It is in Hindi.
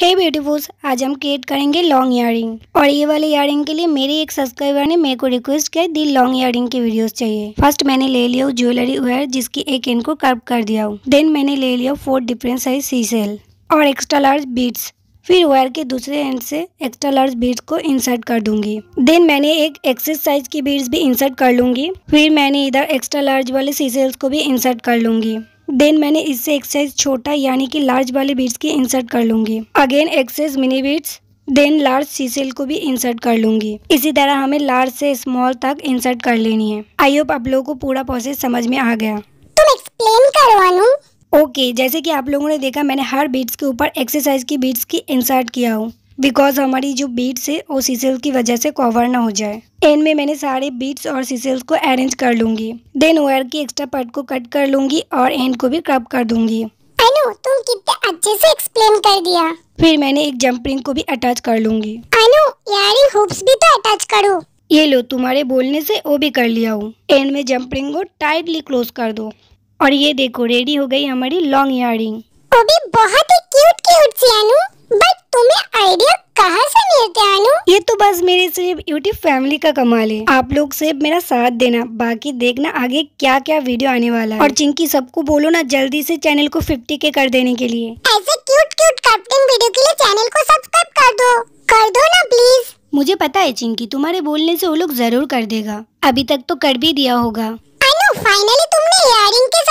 हे ब्यूटीफुल्स आज हम क्रिएट करेंगे लॉन्ग इयरिंग और ये वाले इयरिंग के लिए मेरे एक सब्सक्राइबर ने मेरे को रिक्वेस्ट किया दी लॉन्ग इयरिंग की वीडियोस चाहिए फर्स्ट मैंने ले लिया ज्वेलरी वेयर जिसकी एक एंड को कर्व कर दिया हूँ देन मैंने ले लिया four different size sea shell और एक्स्ट्रा लार्ज बीट्स फिर वायर के दूसरे एंड से एक्स्ट्रा लार्ज बीड्स को इंसर्ट कर दूंगी देन मैंने एक एक्सेस साइज की बीड्स भी इंसर्ट कर लूंगी फिर मैंने इधर एक्स्ट्रा लार्ज वाले सी सेल्स को भी इंसर्ट कर लूंगी देन मैंने इससे एक साइज छोटा यानी कि लार्ज वाले बीट्स की इंसर्ट कर लूँगी again size mini beads then large seashell को भी इंसर्ट कर लूँगी इसी तरह हमें लार्ज से स्मॉल तक इंसर्ट कर लेनी है आई होप आप लोगों को पूरा प्रोसेस समझ में आ गया तुम एक्सप्लेन करो अनु ओके okay, जैसे कि आप लोगों ने देखा मैंने हर बीट्स के ऊपर एक्सरसाइज की बीट्स की इंसर्ट किया हूँ बिकॉज हमारी जो बीट्स है वो सीसेल की वजह से कवर ना हो जाए एंड में मैंने सारे बीट्स और सीसेल्स को अरेंज कर लूंगी देन वायर की एक्स्ट्रा पार्ट को कट कर लूंगी और एंड को भी क्रप कर दूंगी अनु तुम कितने अच्छे से एक्सप्लेन कर दिया फिर मैंने एक जंप रिंग को भी अटैच कर लूँगी अनु यारी हुप्स भी तो अटैच करो ये लो तुम्हारे बोलने से वो भी कर लिया हूँ एंड में जंप रिंग को टाइटली क्लोज कर दो और ये देखो रेडी हो गई हमारी लॉन्ग इयर रिंग वो भी बहुत ही क्यूट ये तो बस मेरे सिर्फ यूट्यूब फैमिली का कमाल है आप लोग सिर्फ मेरा साथ देना बाकी देखना आगे क्या क्या वीडियो आने वाला है और चिंकी सबको बोलो ना जल्दी से चैनल को फिफ्टी के कर देने के लिए ऐसे क्यूट क्यूट कार्टून वीडियो के लिए चैनल को सब्सक्राइब कर दो कर दो ना प्लीज मुझे पता है चिंकी तुम्हारे बोलने से वो लोग जरूर कर देगा अभी तक तो कर भी दिया होगा फाइनली तुमने के